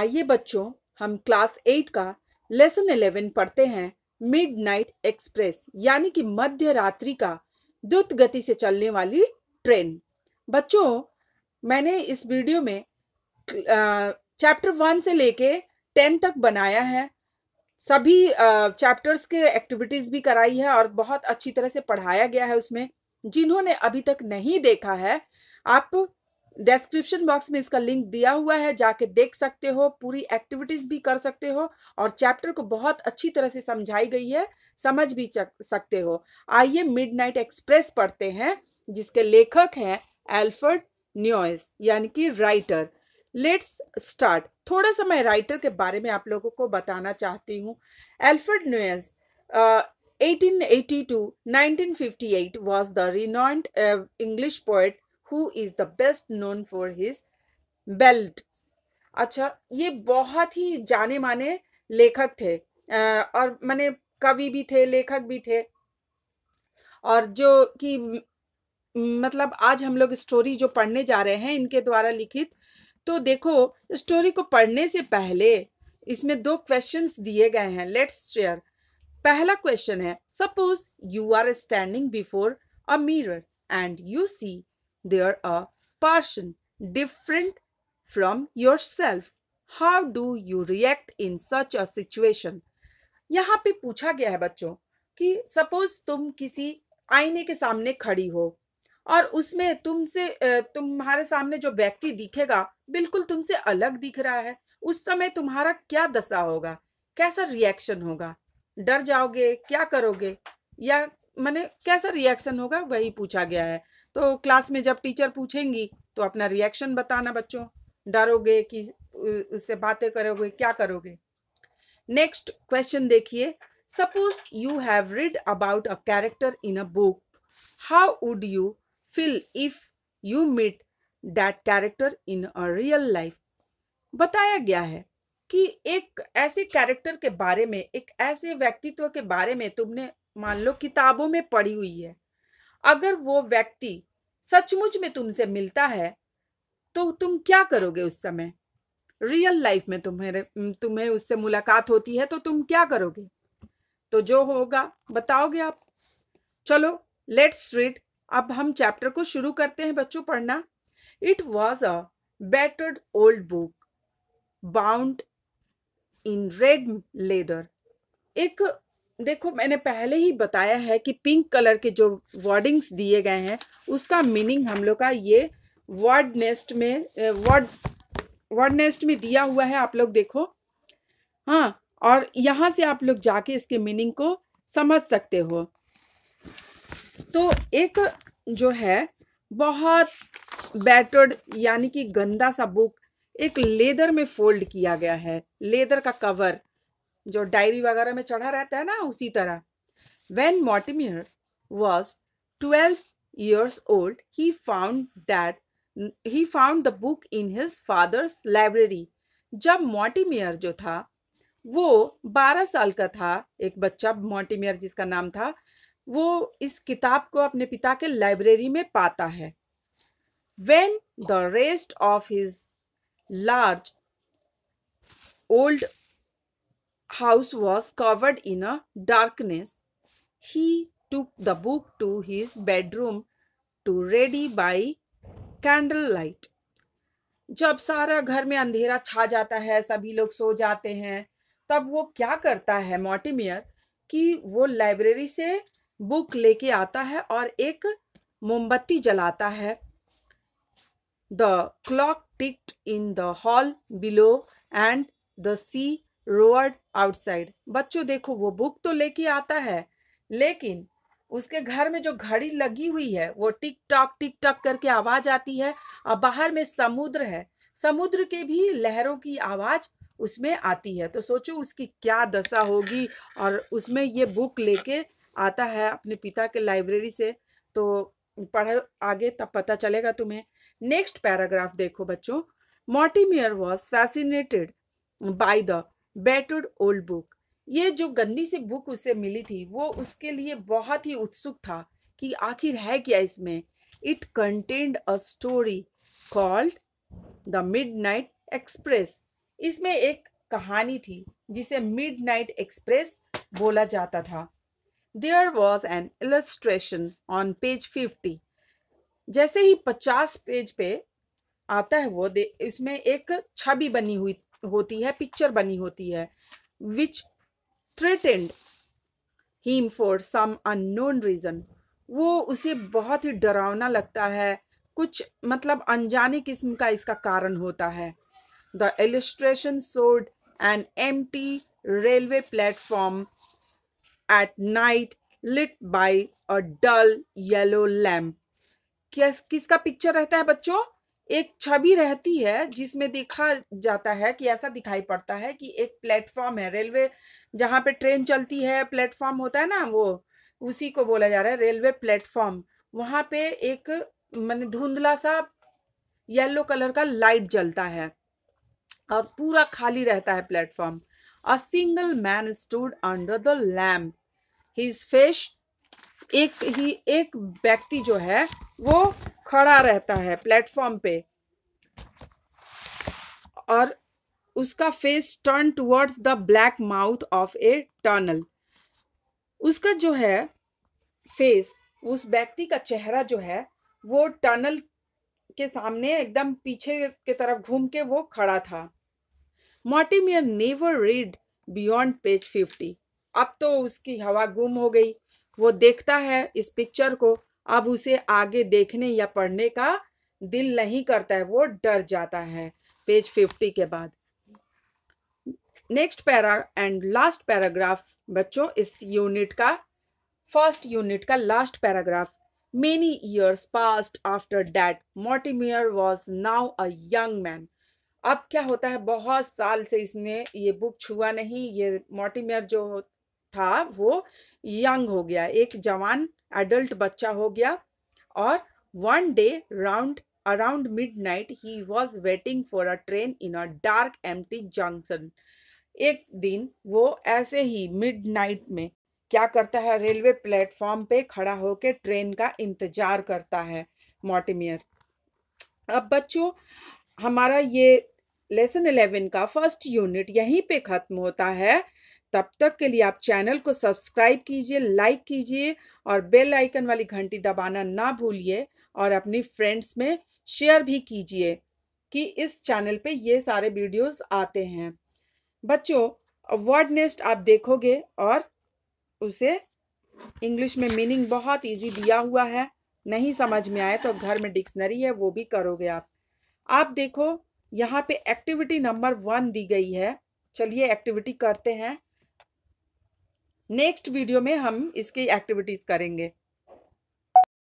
आइए बच्चों हम क्लास एट का लेसन इलेवन पढ़ते हैं मिडनाइट एक्सप्रेस यानी कि मध्य रात्रि का द्रुत गति से चलने वाली ट्रेन बच्चों मैंने इस वीडियो में चैप्टर वन से लेके टेन तक बनाया है सभी चैप्टर्स के एक्टिविटीज़ भी कराई है और बहुत अच्छी तरह से पढ़ाया गया है उसमें जिन्होंने अभी तक नहीं देखा है आप डेस्क्रिप्शन बॉक्स में इसका लिंक दिया हुआ है जाके देख सकते हो पूरी एक्टिविटीज़ भी कर सकते हो और चैप्टर को बहुत अच्छी तरह से समझाई गई है समझ भी सकते हो आइए मिडनाइट एक्सप्रेस पढ़ते हैं जिसके लेखक हैं एल्फर्ड न्यूज यानी कि राइटर लेट्स स्टार्ट थोड़ा सा मैं राइटर के बारे में आप लोगों को बताना चाहती हूँ Alfred Noyes nineteen fifty eight was the renowned English poet who is the best known for his belts अच्छा ये बहुत ही जाने माने लेखक थे और मैंने कवि भी थे लेखक भी थे और जो कि मतलब आज हम लोग स्टोरी जो पढ़ने जा रहे हैं इनके द्वारा लिखित तो देखो स्टोरी को पढ़ने से पहले इसमें दो क्वेश्चंस दिए गए हैं लेट्स शेयर पहला क्वेश्चन है suppose you are standing before a mirror and you see They a person different from yourself. How do you react in such a situation? यहाँ पे पूछा गया है बच्चों कि सपोज तुम किसी आईने के सामने खड़ी हो और उसमें तुमसे तुम्हारे सामने जो व्यक्ति दिखेगा बिल्कुल तुमसे अलग दिख रहा है उस समय तुम्हारा क्या दशा होगा कैसा रिएक्शन होगा डर जाओगे क्या करोगे या मैंने कैसा रिएक्शन होगा वही पूछा गया है तो क्लास में जब टीचर पूछेंगी तो अपना रिएक्शन बताना बच्चों डरोगे कि उससे बातें करोगे क्या करोगे नेक्स्ट क्वेश्चन देखिए suppose you have read about a character in a book how would you feel if you meet that character in a real life बताया गया है कि एक ऐसे कैरेक्टर के बारे में एक ऐसे व्यक्तित्व के बारे में तुमने मान लो किताबों में पढ़ी हुई है अगर वो व्यक्ति सचमुच में तुमसे मिलता है तो तुम क्या करोगे उस समय रियल लाइफ में तुम्हें तुम्हें उससे मुलाकात होती है तो तुम क्या करोगे तो जो होगा बताओगे आप चलो लेट्स रीड अब हम चैप्टर को शुरू करते हैं बच्चों पढ़ना it was a battered old book bound in red leather एक देखो मैंने पहले ही बताया है कि पिंक कलर के जो वर्डिंग्स दिए गए हैं उसका मीनिंग हम लोग का ये वर्ड नेस्ट में वर्ड वर्ड नेस्ट में दिया हुआ है आप लोग देखो हाँ और यहाँ से आप लोग जाके इसके मीनिंग को समझ सकते हो तो एक जो है बहुत बैटर्ड यानी कि गंदा सा बुक एक लेदर में फोल्ड किया गया है लेदर का कवर जो डायरी वगैरह में चढ़ा रहता है ना उसी तरह when Mortimer was twelve years old he found that he found the book in his father's library जब मोटिमियर जो था वो बारह साल का था एक बच्चा मोटिमियर जिसका नाम था वो इस किताब को अपने पिता के लाइब्रेरी में पाता है when the rest of his large old house was covered in a darkness. He took the book to his bedroom to ready by candle light. जब सारा घर में अंधेरा छा जाता है सभी लोग सो जाते हैं तब वो क्या करता है मोटिमियर कि वो लाइब्रेरी से बुक लेके आता है और एक मोमबत्ती जलाता है the clock ticked in the hall below and the sea roared outside बच्चों देखो वो बुक तो लेके आता है लेकिन उसके घर में जो घड़ी लगी हुई है वो टिक टॉक टिक टॉक करके आवाज़ आती है और बाहर में समुद्र है समुद्र के भी लहरों की आवाज़ उसमें आती है तो सोचो उसकी क्या दशा होगी और उसमें ये बुक लेके आता है अपने पिता के लाइब्रेरी से तो पढ़ आगे तब पता चलेगा तुम्हें नेक्स्ट पैराग्राफ देखो बच्चों Mortimer was fascinated by the battered old book ये जो गंदी सी बुक उसे मिली थी वो उसके लिए बहुत ही उत्सुक था कि आखिर है क्या इसमें it contained a story called the midnight express इसमें एक कहानी थी जिसे मिड नाइट एक्सप्रेस बोला जाता था there was an illustration on page fifty जैसे ही पचास पेज पे आता है वो दे इसमें एक छवि बनी हुई होती है पिक्चर बनी होती है which threatened him for some unknown reason वो उसे बहुत ही डरावना लगता है कुछ मतलब अनजाने किस्म का इसका कारण होता है the illustration showed an empty railway platform at night lit by a dull yellow lamp किस किसका पिक्चर रहता है बच्चों एक छवि रहती है जिसमें देखा जाता है कि ऐसा दिखाई पड़ता है कि एक प्लेटफॉर्म है रेलवे जहाँ पे ट्रेन चलती है प्लेटफॉर्म होता है ना वो उसी को बोला जा रहा है रेलवे प्लेटफॉर्म वहाँ पे एक मैंने धुंधला सा येलो कलर का लाइट जलता है और पूरा खाली रहता है platform a single man stood under the lamp his face एक ही एक व्यक्ति जो है वो खड़ा रहता है प्लेटफॉर्म पे और उसका face turned towards the black mouth of a tunnel उसका जो है फेस उस व्यक्ति का चेहरा जो है वो टनल के सामने एकदम पीछे के तरफ घूम के वो खड़ा था Mortimer never read beyond page fifty अब तो उसकी हवा गुम हो गई वो देखता है इस पिक्चर को अब उसे आगे देखने या पढ़ने का दिल नहीं करता है वो डर जाता है पेज फिफ्टी के बाद next para and last paragraph बच्चों इस यूनिट का फर्स्ट यूनिट का last paragraph many years passed after that mortimer was now a young man अब क्या होता है बहुत साल से इसने ये बुक छुआ नहीं ये मोटिमेयर जो था वो यंग हो गया एक जवान एडल्ट बच्चा हो गया और one day round around midnight he was waiting for a train in a dark empty junction एक दिन वो ऐसे ही मिड नाइट में क्या करता है रेलवे प्लेटफॉर्म पे खड़ा होकर ट्रेन का इंतजार करता है मोटिमियर अब बच्चों हमारा ये लेसन एलेवन का फर्स्ट यूनिट यहीं पे ख़त्म होता है तब तक के लिए आप चैनल को सब्सक्राइब कीजिए लाइक कीजिए और बेल आइकन वाली घंटी दबाना ना भूलिए और अपनी फ्रेंड्स में शेयर भी कीजिए कि इस चैनल पे ये सारे वीडियोस आते हैं बच्चों वर्ड नेस्ट आप देखोगे और उसे इंग्लिश में मीनिंग बहुत इजी दिया हुआ है नहीं समझ में आए तो घर में डिक्शनरी है वो भी करोगे आप आप देखो यहाँ पे एक्टिविटी नंबर वन दी गई है चलिए एक्टिविटी करते हैं नेक्स्ट वीडियो में हम इसकी एक्टिविटीज़ करेंगे